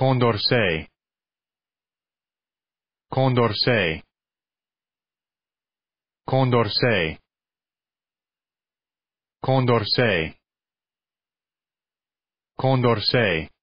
Condorcet Condorcet Condorcet Condorcet Condorcet